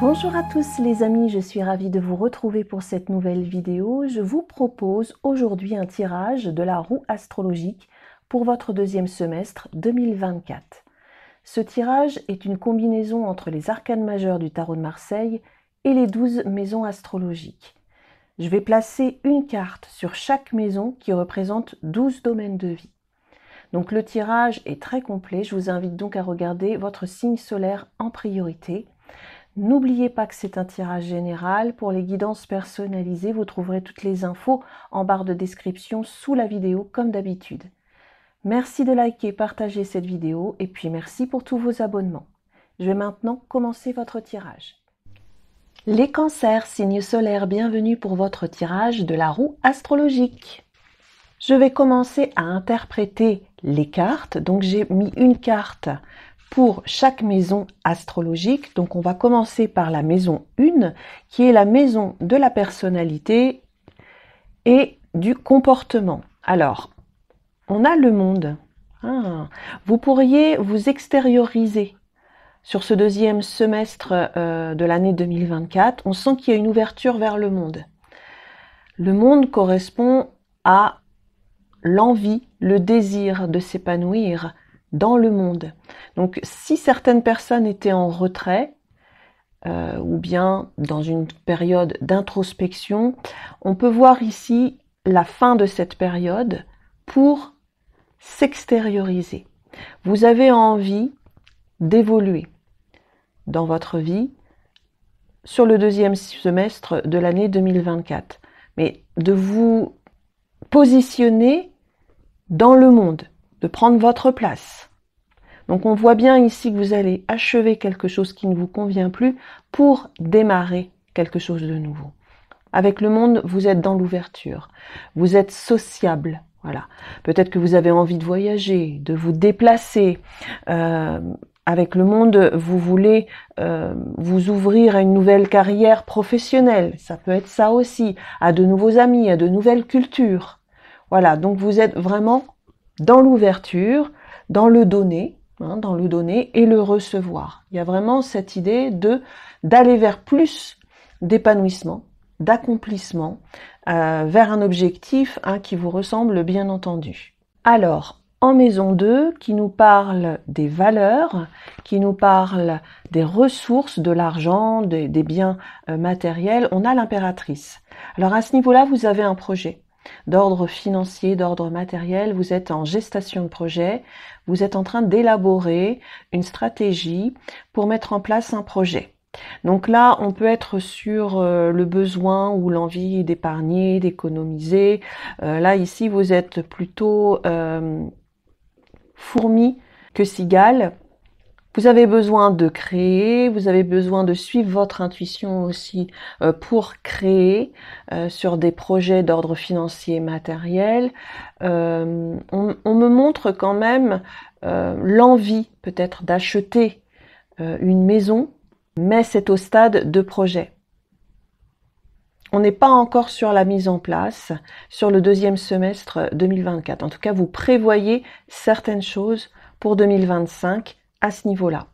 Bonjour à tous les amis, je suis ravie de vous retrouver pour cette nouvelle vidéo. Je vous propose aujourd'hui un tirage de la roue astrologique pour votre deuxième semestre 2024. Ce tirage est une combinaison entre les arcanes majeurs du tarot de Marseille et les douze maisons astrologiques. Je vais placer une carte sur chaque maison qui représente 12 domaines de vie. Donc le tirage est très complet, je vous invite donc à regarder votre signe solaire en priorité. N'oubliez pas que c'est un tirage général. Pour les guidances personnalisées, vous trouverez toutes les infos en barre de description sous la vidéo comme d'habitude. Merci de liker, partager cette vidéo et puis merci pour tous vos abonnements. Je vais maintenant commencer votre tirage. Les cancers, signes solaires, bienvenue pour votre tirage de la roue astrologique. Je vais commencer à interpréter les cartes. Donc j'ai mis une carte pour chaque maison astrologique. Donc on va commencer par la maison 1, qui est la maison de la personnalité et du comportement. Alors, on a le monde. Ah, vous pourriez vous extérioriser sur ce deuxième semestre euh, de l'année 2024, on sent qu'il y a une ouverture vers le monde. Le monde correspond à l'envie, le désir de s'épanouir dans le monde. Donc si certaines personnes étaient en retrait, euh, ou bien dans une période d'introspection, on peut voir ici la fin de cette période pour s'extérioriser. Vous avez envie d'évoluer dans votre vie sur le deuxième semestre de l'année 2024, mais de vous positionner dans le monde, de prendre votre place. Donc on voit bien ici que vous allez achever quelque chose qui ne vous convient plus pour démarrer quelque chose de nouveau. Avec le monde, vous êtes dans l'ouverture, vous êtes sociable. Voilà. Peut-être que vous avez envie de voyager, de vous déplacer. Euh, avec le monde, vous voulez euh, vous ouvrir à une nouvelle carrière professionnelle, ça peut être ça aussi, à de nouveaux amis, à de nouvelles cultures. Voilà, donc vous êtes vraiment dans l'ouverture, dans le donner, hein, dans le donner et le recevoir. Il y a vraiment cette idée de d'aller vers plus d'épanouissement, d'accomplissement, euh, vers un objectif hein, qui vous ressemble bien entendu. Alors, en maison 2 qui nous parle des valeurs, qui nous parle des ressources, de l'argent, des, biens euh, matériels. On a l'impératrice. Alors à ce niveau-là, vous avez un projet d'ordre financier, d'ordre matériel, vous êtes en gestation de projet, vous êtes en train d'élaborer une stratégie pour mettre en place un projet. Donc là, on peut être sur euh, le besoin ou l'envie d'épargner, d'économiser. Euh, là, ici, vous êtes plutôt fourmis que cigales. Vous avez besoin de créer, vous avez besoin de suivre votre intuition aussi euh, pour créer euh, sur des projets d'ordre financier matériel. Euh, on, me montre quand même l'envie peut-être d'acheter une maison, mais c'est au stade de projet. On n'est pas encore sur la mise en place sur le deuxième semestre 2024. En tout cas, vous prévoyez certaines choses pour 2025 à ce niveau-là.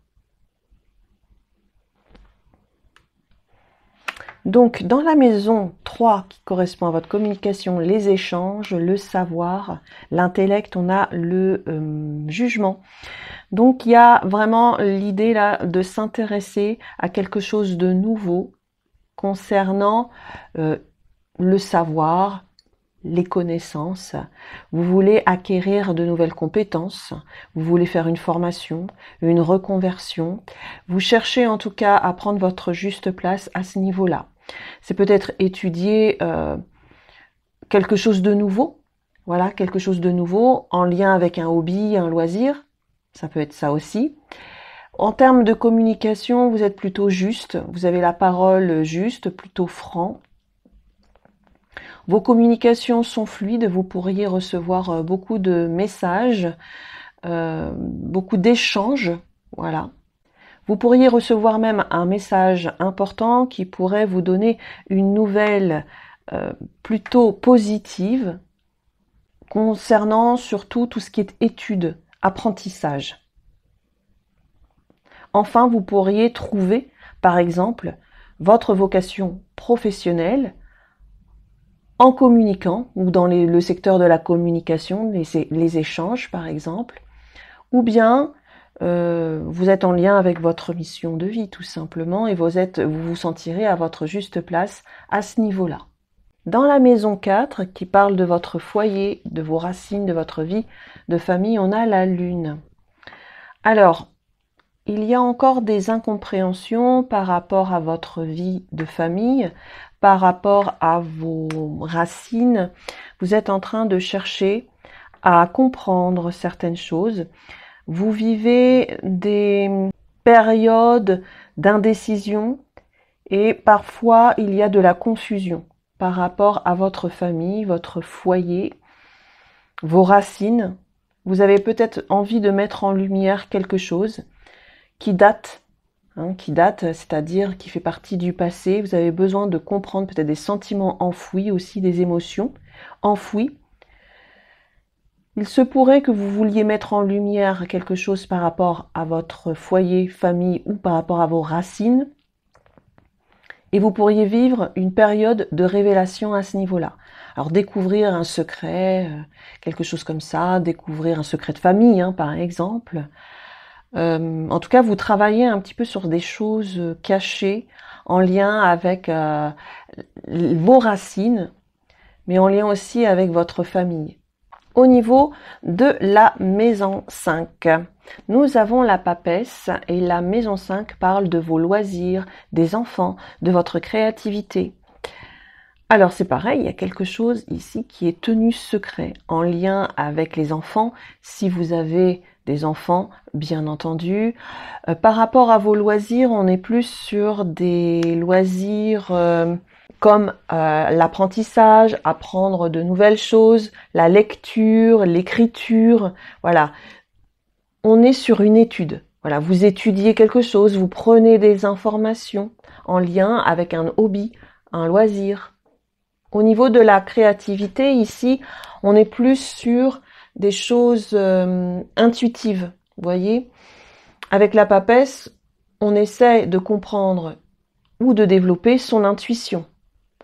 Donc, dans la maison 3 qui correspond à votre communication, les échanges, le savoir, l'intellect, on a le euh, jugement. Donc, il y a vraiment l'idée là de s'intéresser à quelque chose de nouveau, concernant euh, le savoir, les connaissances, vous voulez acquérir de nouvelles compétences, vous voulez faire une formation, une reconversion, vous cherchez en tout cas à prendre votre juste place à ce niveau-là. C'est peut-être étudier euh, quelque chose de nouveau, voilà, quelque chose de nouveau en lien avec un hobby, un loisir, ça peut être ça aussi. En termes de communication, vous êtes plutôt juste, vous avez la parole juste, plutôt franc. Vos communications sont fluides, vous pourriez recevoir euh, beaucoup de messages, euh, beaucoup d'échanges, voilà. Vous pourriez recevoir même un message important qui pourrait vous donner une nouvelle euh, plutôt positive concernant surtout tout ce qui est études, apprentissage. Enfin, vous pourriez trouver, par exemple, votre vocation professionnelle en communiquant ou dans le secteur de la communication, les, échanges par exemple, ou bien euh, vous êtes en lien avec votre mission de vie tout simplement et vous, êtes, vous vous sentirez à votre juste place à ce niveau-là. Dans la maison 4 qui parle de votre foyer, de vos racines, de votre vie de famille, on a la lune. Alors, il y a encore des incompréhensions par rapport à votre vie de famille, par rapport à vos racines. Vous êtes en train de chercher à comprendre certaines choses. Vous vivez des périodes d'indécision et parfois il y a de la confusion par rapport à votre famille, votre foyer, vos racines. Vous avez peut-être envie de mettre en lumière quelque chose qui date, hein, qui date, c'est-à-dire qui fait partie du passé. Vous avez besoin de comprendre peut-être des sentiments enfouis aussi, des émotions enfouies. Il se pourrait que vous vouliez mettre en lumière quelque chose par rapport à votre foyer, famille ou par rapport à vos racines. Et vous pourriez vivre une période de révélation à ce niveau-là. Alors découvrir un secret, euh, quelque chose comme ça, découvrir un secret de famille, hein, par exemple, euh, en tout cas, vous travaillez un petit peu sur des choses euh, cachées en lien avec euh, vos racines, mais en lien aussi avec votre famille. Au niveau de la maison 5, nous avons la papesse et la maison 5 parle de vos loisirs, des enfants, de votre créativité. Alors c'est pareil, il y a quelque chose ici qui est tenu secret en lien avec les enfants. Si vous avez des enfants, bien entendu. Euh, par rapport à vos loisirs, on est plus sur des loisirs euh, comme euh, l'apprentissage, apprendre de nouvelles choses, la lecture, l'écriture. Voilà, on est sur une étude. Voilà, vous étudiez quelque chose, vous prenez des informations en lien avec un hobby, un loisir. Au niveau de la créativité, ici, on est plus sur des choses euh, intuitives, vous voyez. Avec la papesse, on essaie de comprendre ou de développer son intuition.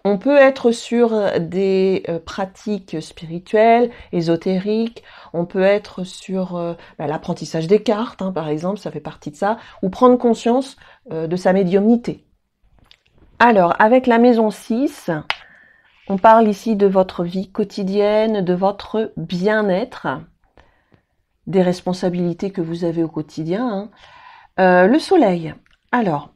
On peut être sur des euh, pratiques spirituelles, ésotériques, on peut être sur euh, bah, l'apprentissage des cartes, hein, par exemple, ça fait partie de ça, ou prendre conscience de sa médiumnité. Alors, avec la maison 6, on parle ici de votre vie quotidienne, de votre bien-être, des responsabilités que vous avez au quotidien. Hein. Euh, le soleil. Alors,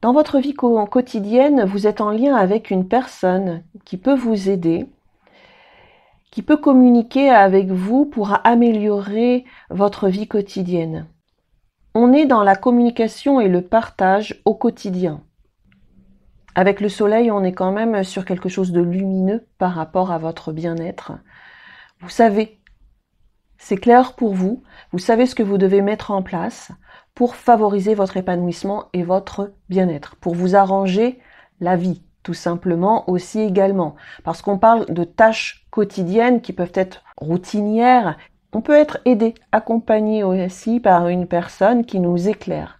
dans votre vie quotidienne, vous êtes en lien avec une personne qui peut vous aider, qui peut communiquer avec vous pour améliorer votre vie quotidienne. On est dans la communication et le partage au quotidien. Avec le soleil, on est quand même sur quelque chose de lumineux par rapport à votre bien-être. Vous savez, c'est clair pour vous, vous savez ce que vous devez mettre en place pour favoriser votre épanouissement et votre bien-être, pour vous arranger la vie, tout simplement aussi également. Parce qu'on parle de tâches quotidiennes qui peuvent être routinières. On peut être aidé, accompagné aussi par une personne qui nous éclaire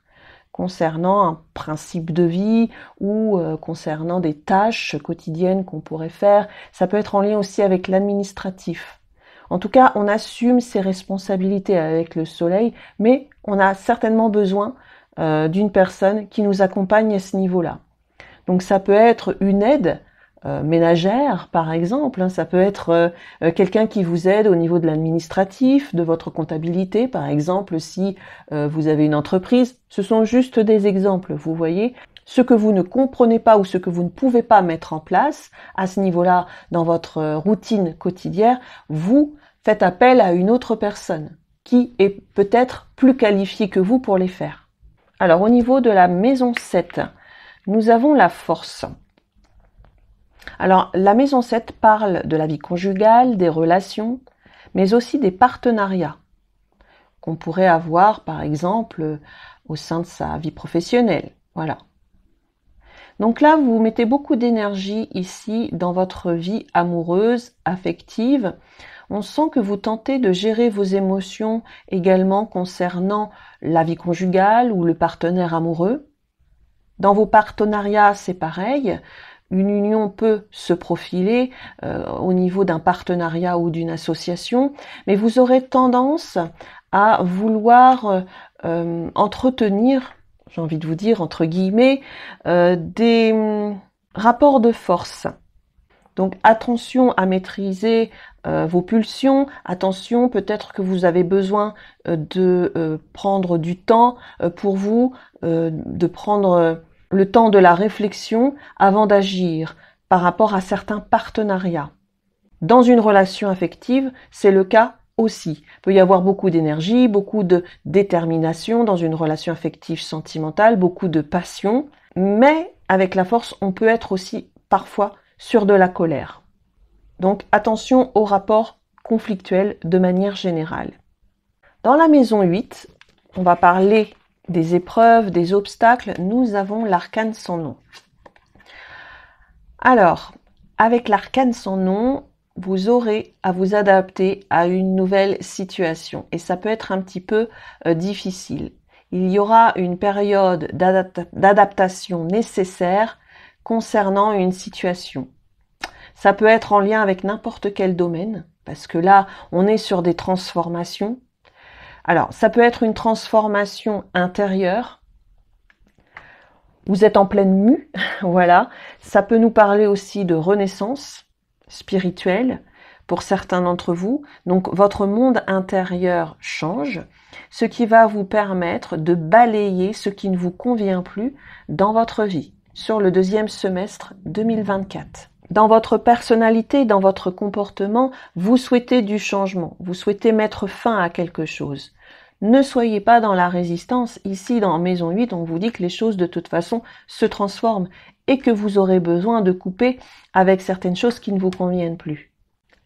concernant un principe de vie ou euh, concernant des tâches quotidiennes qu'on pourrait faire. Ça peut être en lien aussi avec l'administratif. En tout cas, on assume ses responsabilités avec le soleil, mais on a certainement besoin euh, d'une personne qui nous accompagne à ce niveau-là. Donc ça peut être une aide euh, ménagère, par exemple. Hein, ça peut être euh, euh, quelqu'un qui vous aide au niveau de l'administratif, de votre comptabilité, par exemple, si vous avez une entreprise. Ce sont juste des exemples, vous voyez. Ce que vous ne comprenez pas ou ce que vous ne pouvez pas mettre en place à ce niveau-là dans votre routine quotidienne, vous faites appel à une autre personne qui est peut-être plus qualifiée que vous pour les faire. Alors au niveau de la maison 7, nous avons la force. Alors, la maison 7 parle de la vie conjugale, des relations, mais aussi des partenariats qu'on pourrait avoir, par exemple, au sein de sa vie professionnelle. Voilà. Donc là, vous mettez beaucoup d'énergie ici dans votre vie amoureuse, affective. On sent que vous tentez de gérer vos émotions également concernant la vie conjugale ou le partenaire amoureux. Dans vos partenariats, c'est pareil une union peut se profiler euh, au niveau d'un partenariat ou d'une association, mais vous aurez tendance à vouloir euh, euh, entretenir, j'ai envie de vous dire entre guillemets, des mm, rapports de force. Donc attention à maîtriser vos pulsions, attention peut-être que vous avez besoin de prendre du temps pour vous, de prendre le temps de la réflexion avant d'agir par rapport à certains partenariats. Dans une relation affective, c'est le cas aussi. Il peut y avoir beaucoup d'énergie, beaucoup de détermination dans une relation affective sentimentale, beaucoup de passion, mais avec la force, on peut être aussi parfois sur de la colère. Donc attention aux rapports conflictuels de manière générale. Dans la maison 8, on va parler des épreuves, des obstacles, nous avons l'arcane sans nom. Alors, avec l'arcane sans nom, vous aurez à vous adapter à une nouvelle situation et ça peut être un petit peu euh, difficile. Il y aura une période d'adaptation nécessaire concernant une situation. Ça peut être en lien avec n'importe quel domaine, parce que là, on est sur des transformations, alors, ça peut être une transformation intérieure. Vous êtes en pleine mue, voilà. Ça peut nous parler aussi de renaissance spirituelle pour certains d'entre vous. Donc votre monde intérieur change, ce qui va vous permettre de balayer ce qui ne vous convient plus dans votre vie sur le deuxième semestre 2024. Dans votre personnalité, dans votre comportement, vous souhaitez du changement, vous souhaitez mettre fin à quelque chose. Ne soyez pas dans la résistance. Ici, dans Maison 8, on vous dit que les choses de toute façon se transforment et que vous aurez besoin de couper avec certaines choses qui ne vous conviennent plus.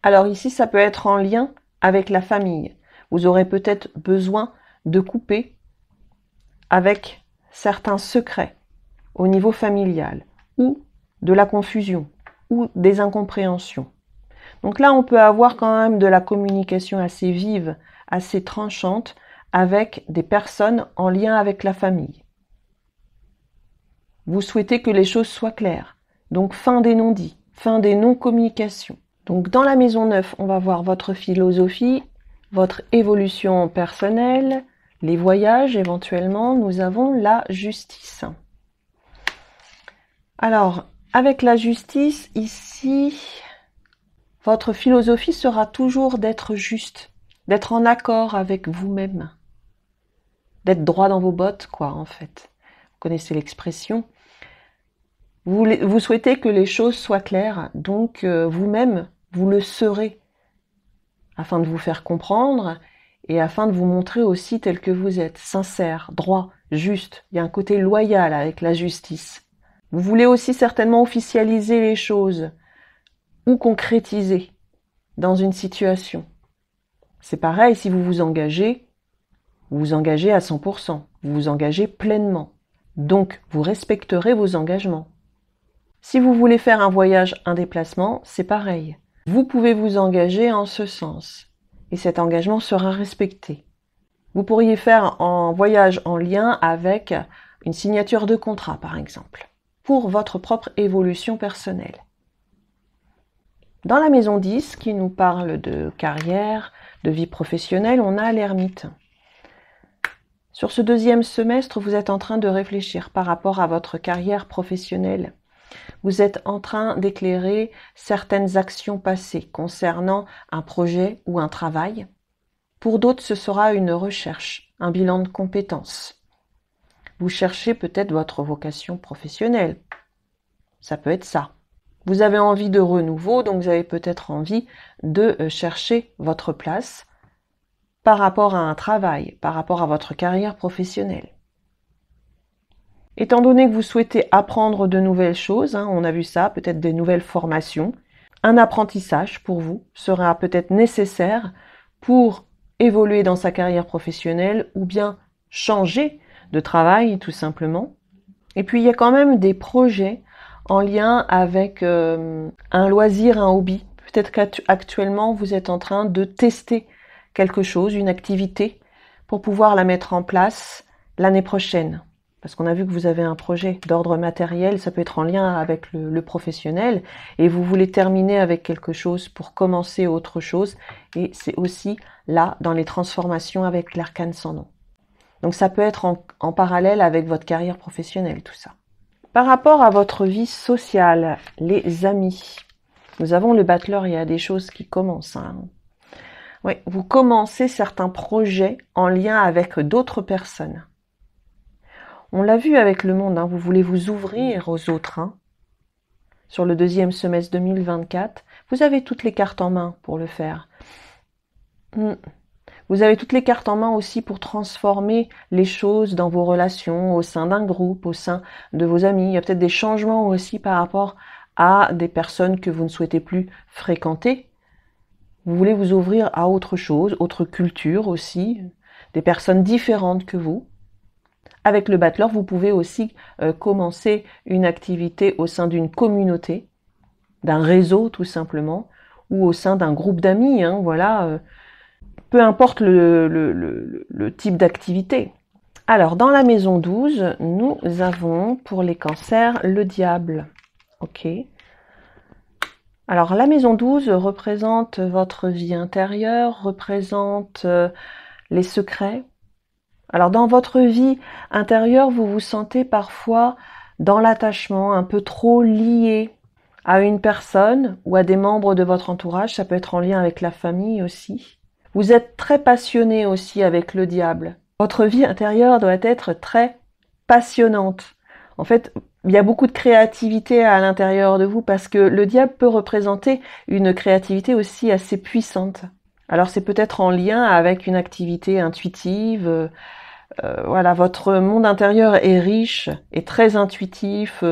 Alors ici, ça peut être en lien avec la famille. Vous aurez peut-être besoin de couper avec certains secrets au niveau familial ou de la confusion ou des incompréhensions. Donc là, on peut avoir quand même de la communication assez vive, assez tranchante avec des personnes en lien avec la famille. Vous souhaitez que les choses soient claires. Donc fin des non-dits, fin des non-communications. Donc dans la maison 9, on va voir votre philosophie, votre évolution personnelle, les voyages éventuellement. Nous avons la justice. Alors, avec la justice, ici, votre philosophie sera toujours d'être juste, d'être en accord avec vous-même d'être droit dans vos bottes, quoi, en fait. Vous connaissez l'expression. Vous, souhaitez que les choses soient claires, donc euh, vous-même, vous le serez, afin de vous faire comprendre et afin de vous montrer aussi tel que vous êtes, sincère, droit, juste. Il y a un côté loyal avec la justice. Vous voulez aussi certainement officialiser les choses ou concrétiser dans une situation. C'est pareil, si vous vous engagez, vous vous engagez à 100%, vous vous engagez pleinement. Donc, vous respecterez vos engagements. Si vous voulez faire un voyage, un déplacement, c'est pareil. Vous pouvez vous engager en ce sens. Et cet engagement sera respecté. Vous pourriez faire un voyage en lien avec une signature de contrat, par exemple, pour votre propre évolution personnelle. Dans la maison 10, qui nous parle de carrière, de vie professionnelle, on a l'ermite. Sur ce deuxième semestre, vous êtes en train de réfléchir par rapport à votre carrière professionnelle. Vous êtes en train d'éclairer certaines actions passées concernant un projet ou un travail. Pour d'autres, ce sera une recherche, un bilan de compétences. Vous cherchez peut-être votre vocation professionnelle. Ça peut être ça. Vous avez envie de renouveau, donc vous avez peut-être envie de euh, chercher votre place par rapport à un travail, par rapport à votre carrière professionnelle. Étant donné que vous souhaitez apprendre de nouvelles choses, hein, on a vu ça, peut-être des nouvelles formations, un apprentissage pour vous sera peut-être nécessaire pour évoluer dans sa carrière professionnelle ou bien changer de travail tout simplement. Et puis il y a quand même des projets en lien avec euh, un loisir, un hobby. Peut-être qu'actuellement vous êtes en train de tester quelque chose, une activité, pour pouvoir la mettre en place l'année prochaine. Parce qu'on a vu que vous avez un projet d'ordre matériel, ça peut être en lien avec le, professionnel, et vous voulez terminer avec quelque chose pour commencer autre chose, et c'est aussi là dans les transformations avec l'arcane sans nom. Donc ça peut être en, parallèle avec votre carrière professionnelle, tout ça. Par rapport à votre vie sociale, les amis, nous avons le battleur, il y a des choses qui commencent. Hein. Oui, vous commencez certains projets en lien avec d'autres personnes. On l'a vu avec le monde, hein, vous voulez vous ouvrir aux autres. Hein. Sur le deuxième semestre 2024, vous avez toutes les cartes en main pour le faire. Hmm. Vous avez toutes les cartes en main aussi pour transformer les choses dans vos relations, au sein d'un groupe, au sein de vos amis. Il y a peut-être des changements aussi par rapport à des personnes que vous ne souhaitez plus fréquenter, vous voulez vous ouvrir à autre chose, autre culture aussi, des personnes différentes que vous. Avec le battleur, vous pouvez aussi euh, commencer une activité au sein d'une communauté, d'un réseau tout simplement, ou au sein d'un groupe d'amis, hein, voilà, euh, peu importe le type d'activité. Alors, dans la maison 12, nous avons pour les cancers le diable. Ok alors la maison 12 représente votre vie intérieure, représente euh, les secrets. Alors dans votre vie intérieure, vous vous sentez parfois dans l'attachement, un peu trop lié à une personne ou à des membres de votre entourage, ça peut être en lien avec la famille aussi. Vous êtes très passionné aussi avec le diable. Votre vie intérieure doit être très passionnante. En fait, il y a beaucoup de créativité à l'intérieur de vous parce que le diable peut représenter une créativité aussi assez puissante. Alors c'est peut-être en lien avec une activité intuitive. Euh, euh, voilà, votre monde intérieur est riche et très intuitif.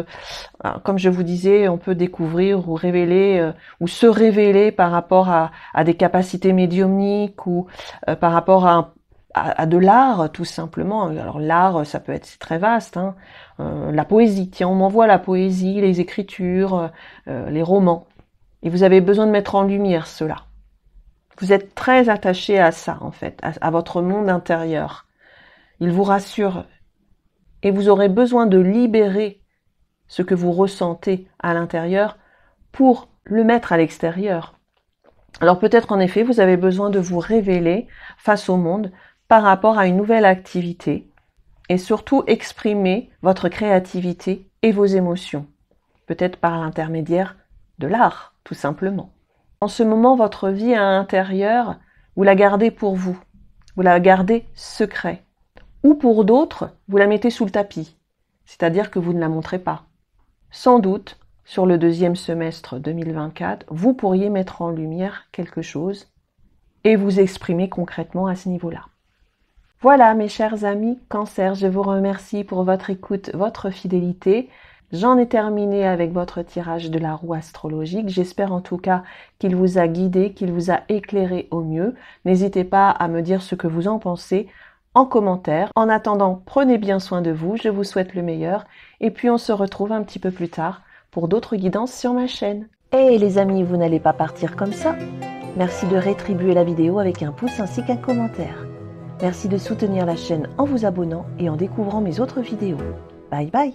comme je vous disais, on peut découvrir ou révéler euh, ou se révéler par rapport à, à des capacités médiumniques ou par rapport à un à, de l'art, tout simplement. Alors l'art, ça peut être très vaste. Hein. Euh, la poésie, tiens, on m'envoie la poésie, les écritures, euh, les romans. Et vous avez besoin de mettre en lumière cela. Vous êtes très attaché à ça, en fait, à votre monde intérieur. Il vous rassure. Et vous aurez besoin de libérer ce que vous ressentez à l'intérieur pour le mettre à l'extérieur. Alors peut-être en effet, vous avez besoin de vous révéler face au monde par rapport à une nouvelle activité et surtout exprimer votre créativité et vos émotions, peut-être par l'intermédiaire de l'art, tout simplement. En ce moment, votre vie à l'intérieur, vous la gardez pour vous, vous la gardez secret. Ou pour d'autres, vous la mettez sous le tapis, c'est-à-dire que vous ne la montrez pas. Sans doute, sur le deuxième semestre 2024, vous pourriez mettre en lumière quelque chose et vous exprimer concrètement à ce niveau-là. Voilà mes chers amis cancer, je vous remercie pour votre écoute, votre fidélité. J'en ai terminé avec votre tirage de la roue astrologique. J'espère en tout cas qu'il vous a guidé, qu'il vous a éclairé au mieux. N'hésitez pas à me dire ce que vous en pensez en commentaire. En attendant, prenez bien soin de vous, je vous souhaite le meilleur et puis on se retrouve un petit peu plus tard pour d'autres guidances sur ma chaîne. Et eh, les amis, vous n'allez pas partir comme ça Merci de rétribuer la vidéo avec un pouce ainsi qu'un commentaire. Merci de soutenir la chaîne en vous abonnant et en découvrant mes autres vidéos. Bye bye